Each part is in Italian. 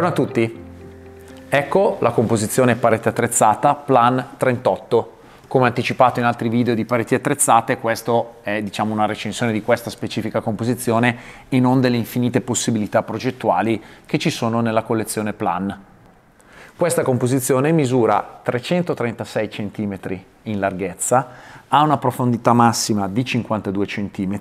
Buongiorno a tutti. Ecco la composizione parete attrezzata Plan 38. Come anticipato in altri video di pareti attrezzate, questa è diciamo, una recensione di questa specifica composizione e non delle infinite possibilità progettuali che ci sono nella collezione Plan. Questa composizione misura 336 cm in larghezza, ha una profondità massima di 52 cm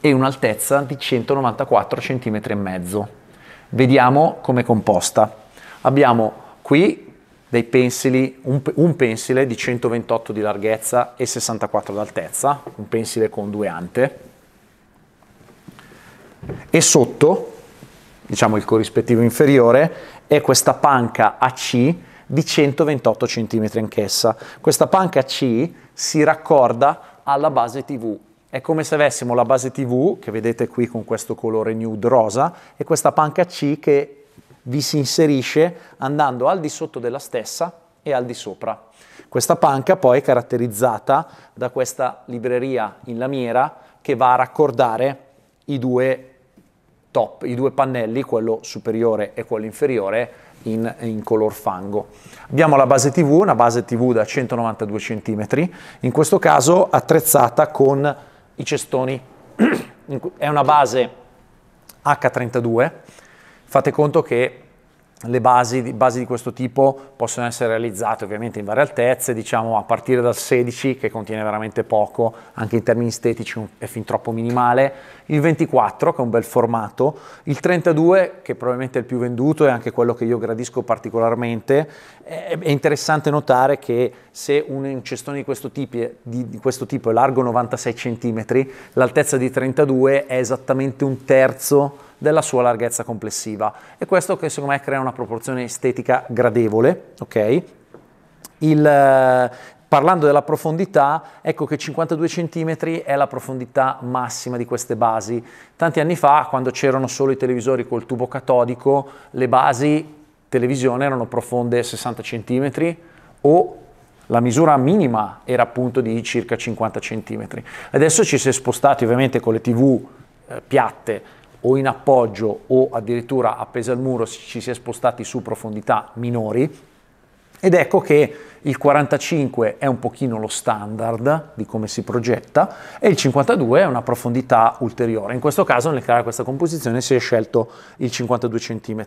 e un'altezza di 194 cm e mezzo. Vediamo come è composta. Abbiamo qui dei pensili, un, un, pensile di 128 di larghezza e 64 d'altezza, un pensile con due ante, e sotto, diciamo il corrispettivo inferiore, è questa panca AC di 128 cm anch'essa. Questa panca AC si raccorda alla base TV è come se avessimo la base TV, che vedete qui con questo colore nude rosa, e questa panca C che vi si inserisce andando al di sotto della stessa e al di sopra. Questa panca poi è caratterizzata da questa libreria in lamiera che va a raccordare i due top, i due pannelli, quello superiore e quello inferiore, in, in, color fango. Abbiamo la base TV, una base TV da 192 cm, in questo caso attrezzata con i cestoni. È una base H32, fate conto che le basi, basi, di questo tipo possono essere realizzate ovviamente in varie altezze, diciamo a partire dal 16 che contiene veramente poco, anche in termini estetici è fin troppo minimale, il 24 che è un bel formato, il 32 che probabilmente è il più venduto e anche quello che io gradisco particolarmente, è, interessante notare che se un, un cestone di questo, tipo, di, di questo tipo è largo 96 cm, l'altezza di 32 è esattamente un terzo della sua larghezza complessiva. E questo che secondo me crea una proporzione estetica gradevole, ok? Il, eh, parlando della profondità, ecco che 52 cm è la profondità massima di queste basi. Tanti anni fa, quando c'erano solo i televisori col tubo catodico, le basi televisione erano profonde 60 cm o la misura minima era appunto di circa 50 cm. Adesso ci si è spostati ovviamente con le tv eh, piatte o in appoggio o addirittura appese al muro ci si è spostati su profondità minori ed ecco che il 45 è un pochino lo standard di come si progetta e il 52 è una profondità ulteriore. In questo caso nel creare questa composizione si è scelto il 52 cm.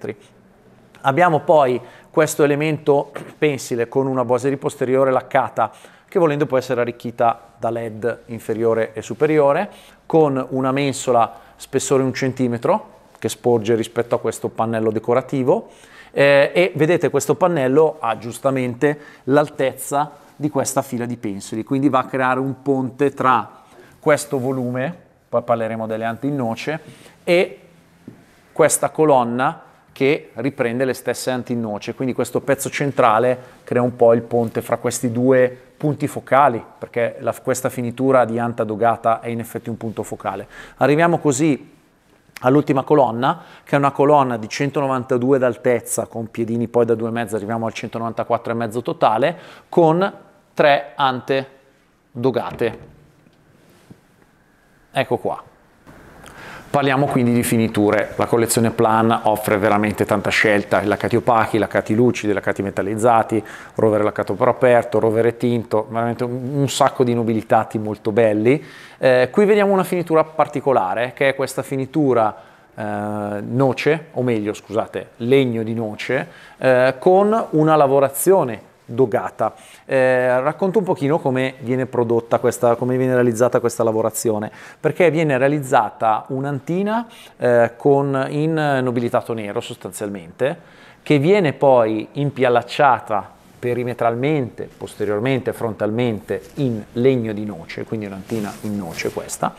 Abbiamo poi questo elemento pensile con una base di posteriore laccata che volendo può essere arricchita da LED inferiore e superiore con una mensola spessore un centimetro che sporge rispetto a questo pannello decorativo eh, e vedete questo pannello ha giustamente l'altezza di questa fila di pensili, quindi va a creare un ponte tra questo volume, poi parleremo delle ante in noce, e questa colonna che riprende le stesse antinoce, quindi questo pezzo centrale crea un po' il ponte fra questi due punti focali, perché la, questa finitura di anta dogata è in effetti un punto focale. Arriviamo così all'ultima colonna, che è una colonna di 192 d'altezza, con piedini poi da 2,5, arriviamo al 194,5 totale, con tre ante dogate. Ecco qua. Parliamo quindi di finiture, la collezione Plan offre veramente tanta scelta, lacati opachi, lacati lucidi, lacati metallizzati, rovere laccato per aperto, rovere tinto, veramente un sacco di nobilitati molto belli. Eh, qui vediamo una finitura particolare che è questa finitura eh, noce, o meglio scusate, legno di noce, eh, con una lavorazione dogata. Eh, racconto un pochino come viene prodotta questa, come viene realizzata questa lavorazione, perché viene realizzata un'antina eh, con, in nobilitato nero sostanzialmente, che viene poi impiallacciata perimetralmente, posteriormente, frontalmente in legno di noce, quindi un'antina in noce questa,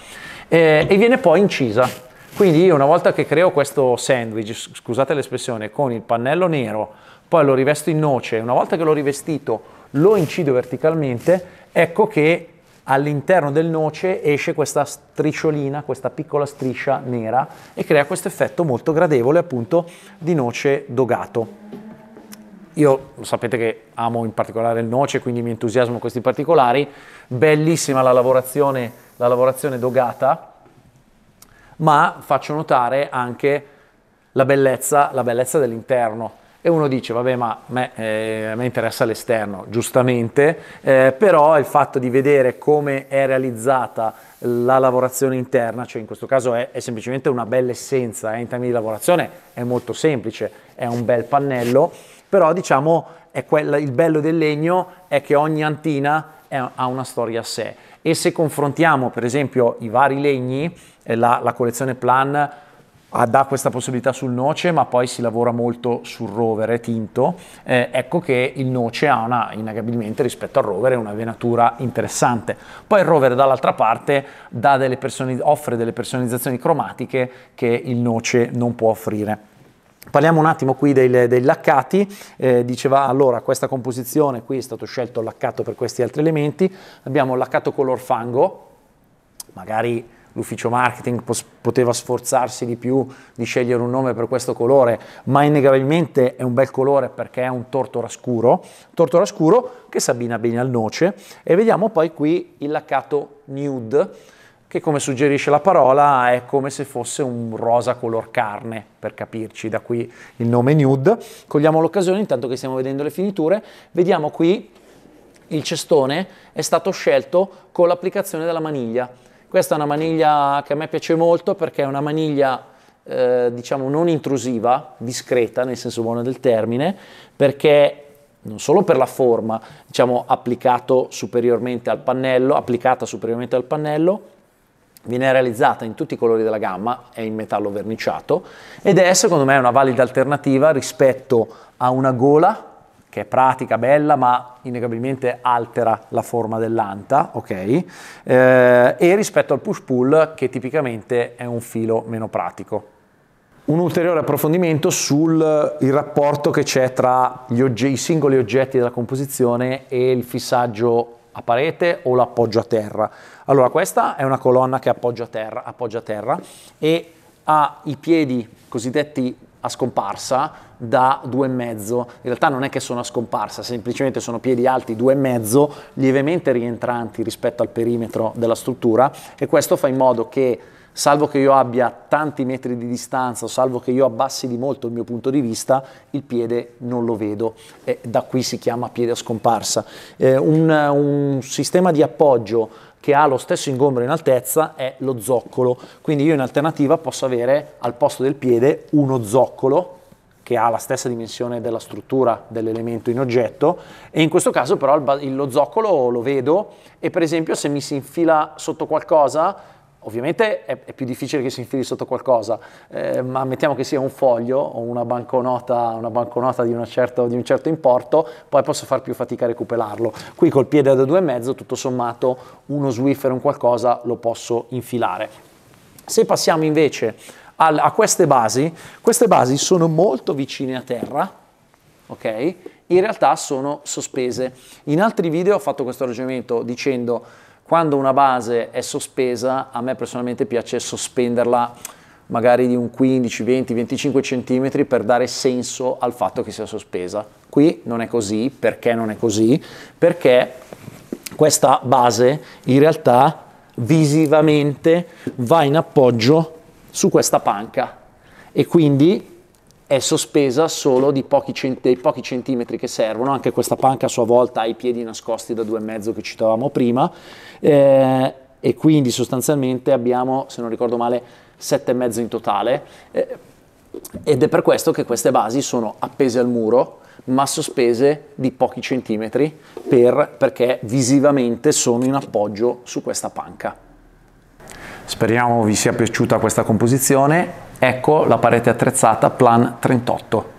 eh, e viene poi incisa. Quindi una volta che creo questo sandwich, scusate l'espressione, con il pannello nero, poi lo rivesto in noce, una volta che l'ho rivestito lo incido verticalmente, ecco che all'interno del noce esce questa strisciolina, questa piccola striscia nera e crea questo effetto molto gradevole appunto di noce dogato. Io lo sapete che amo in particolare il noce, quindi mi entusiasmo questi particolari. Bellissima la lavorazione, la lavorazione dogata, ma faccio notare anche la bellezza, la bellezza dell'interno. E uno dice, vabbè, ma me, eh, a me interessa l'esterno, giustamente, eh, però il fatto di vedere come è realizzata la lavorazione interna, cioè in questo caso è, è semplicemente una bella essenza, eh, in termini di lavorazione è molto semplice, è un bel pannello, però diciamo quella, il bello del legno è che ogni antina è, ha una storia a sé. E se confrontiamo per esempio i vari legni, eh, la, la collezione Plan Ah, dà questa possibilità sul noce, ma poi si lavora molto sul rovere tinto. Eh, ecco che il noce ha una, innegabilmente rispetto al rovere una venatura interessante. Poi il rovere dall'altra parte delle personi, offre delle personalizzazioni cromatiche che il noce non può offrire. Parliamo un attimo qui dei, dei laccati, eh, diceva allora questa composizione qui è stato scelto il laccato per questi altri elementi, abbiamo laccato color fango, magari l'ufficio marketing pos- poteva sforzarsi di più di scegliere un nome per questo colore, ma innegabilmente è un bel colore perché è un tortora scuro, tortora scuro che sabbina bene al noce e vediamo poi qui il laccato nude che come suggerisce la parola è come se fosse un rosa color carne, per capirci, da qui il nome nude. Cogliamo l'occasione, intanto che stiamo vedendo le finiture, vediamo qui il cestone è stato scelto con l'applicazione della maniglia questa è una maniglia che a me piace molto perché è una maniglia eh, diciamo non intrusiva, discreta nel senso buono del termine, perché non solo per la forma, diciamo applicato superiormente al pannello, applicata superiormente al pannello, viene realizzata in tutti i colori della gamma, è in metallo verniciato ed è secondo me una valida alternativa rispetto a una gola che è pratica, bella, ma innegabilmente altera la forma dell'anta, ok? Eh, e rispetto al push-pull, che tipicamente è un filo meno pratico. Un ulteriore approfondimento sul rapporto che c'è tra ogge- i singoli oggetti della composizione e il fissaggio a parete o l'appoggio a terra. Allora, questa è una colonna che appoggia a terra, appoggia a terra e ha i piedi cosiddetti a scomparsa da due e mezzo. In realtà non è che sono a scomparsa, semplicemente sono piedi alti due e mezzo, lievemente rientranti rispetto al perimetro della struttura e questo fa in modo che salvo che io abbia tanti metri di distanza, salvo che io abbassi di molto il mio punto di vista, il piede non lo vedo e da qui si chiama piede a scomparsa. Eh, un, un sistema di appoggio che ha lo stesso ingombro in altezza è lo zoccolo. Quindi io in alternativa posso avere al posto del piede uno zoccolo che ha la stessa dimensione della struttura dell'elemento in oggetto e in questo caso però lo zoccolo lo vedo e per esempio se mi si infila sotto qualcosa Ovviamente è, è, più difficile che si infili sotto qualcosa, eh, ma mettiamo che sia un foglio o una banconota, una banconota di, una certa, di, un certo importo, poi posso far più fatica a recuperarlo. Qui col piede da due e mezzo, tutto sommato, uno Swiffer, un qualcosa lo posso infilare. Se passiamo invece al, a queste basi, queste basi sono molto vicine a terra, ok? In realtà sono sospese. In altri video ho fatto questo ragionamento dicendo quando una base è sospesa, a me personalmente piace sospenderla magari di un 15, 20, 25 cm per dare senso al fatto che sia sospesa. Qui non è così, perché non è così? Perché questa base in realtà visivamente va in appoggio su questa panca e quindi è sospesa solo di pochi, cent- dei pochi centimetri che servono, anche questa panca a sua volta ha i piedi nascosti da due e mezzo che citavamo prima, eh, e quindi sostanzialmente abbiamo, se non ricordo male, sette e mezzo in totale, eh, ed è per questo che queste basi sono appese al muro, ma sospese di pochi centimetri, per, perché visivamente sono in appoggio su questa panca. Speriamo vi sia piaciuta questa composizione Ecco la parete attrezzata Plan 38.